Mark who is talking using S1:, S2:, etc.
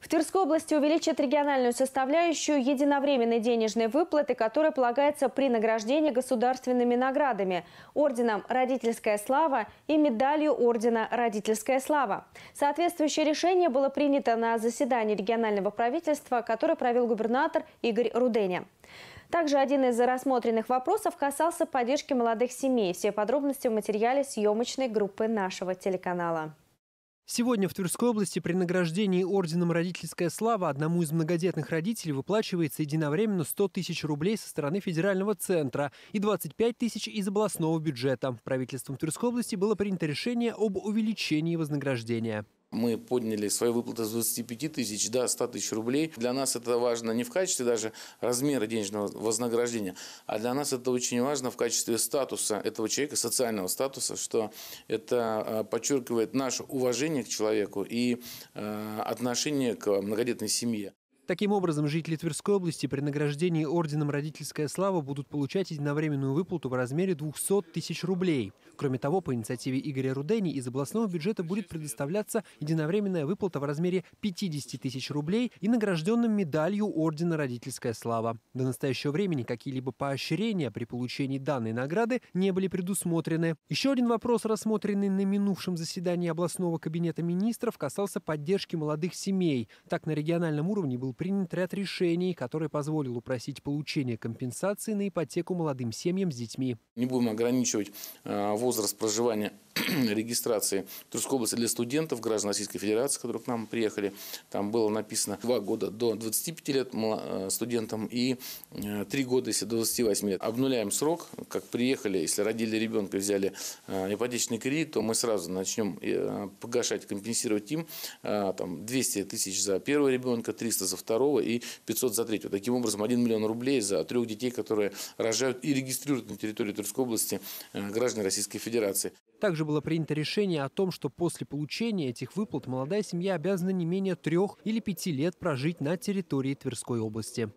S1: В Тверской области увеличат региональную составляющую единовременной денежной выплаты, которая полагается при награждении государственными наградами – орденом «Родительская слава» и медалью ордена «Родительская слава». Соответствующее решение было принято на заседании регионального правительства, которое провел губернатор Игорь Руденя. Также один из рассмотренных вопросов касался поддержки молодых семей. Все подробности в материале съемочной группы нашего телеканала.
S2: Сегодня в Тверской области при награждении орденом «Родительская слава» одному из многодетных родителей выплачивается единовременно 100 тысяч рублей со стороны федерального центра и 25 тысяч из областного бюджета. Правительством Тверской области было принято решение об увеличении вознаграждения.
S3: Мы подняли свои выплаты с 25 тысяч до 100 тысяч рублей. Для нас это важно не в качестве даже размера денежного вознаграждения, а для нас это очень важно в качестве статуса этого человека, социального статуса, что это э, подчеркивает наше уважение к человеку и э, отношение к многодетной семье.
S2: Таким образом, жители Тверской области при награждении орденом «Родительская слава» будут получать единовременную выплату в размере 200 тысяч рублей. Кроме того, по инициативе Игоря Рудени из областного бюджета будет предоставляться единовременная выплата в размере 50 тысяч рублей и награжденным медалью ордена «Родительская слава». До настоящего времени какие-либо поощрения при получении данной награды не были предусмотрены. Еще один вопрос, рассмотренный на минувшем заседании областного кабинета министров, касался поддержки молодых семей. Так, на региональном уровне был принят ряд решений, который позволил упросить получение компенсации на ипотеку молодым семьям с детьми.
S3: Не будем ограничивать э, возраст проживания регистрации Тверской области для студентов, граждан Российской Федерации, которые к нам приехали. Там было написано 2 года до 25 лет э, студентам и 3 э, года, если до 28 лет. Обнуляем срок, как приехали, если родили ребенка взяли э, ипотечный кредит, то мы сразу начнем погашать, компенсировать им там, 200 тысяч за первого ребенка, 300 за второго и 500 за третьего. Таким образом, 1 миллион рублей за трех детей, которые рожают и регистрируют на территории Тверской области граждан Российской Федерации. Также
S2: было принято решение о том, что после получения этих выплат молодая семья обязана не менее трех или пяти лет прожить на территории Тверской области.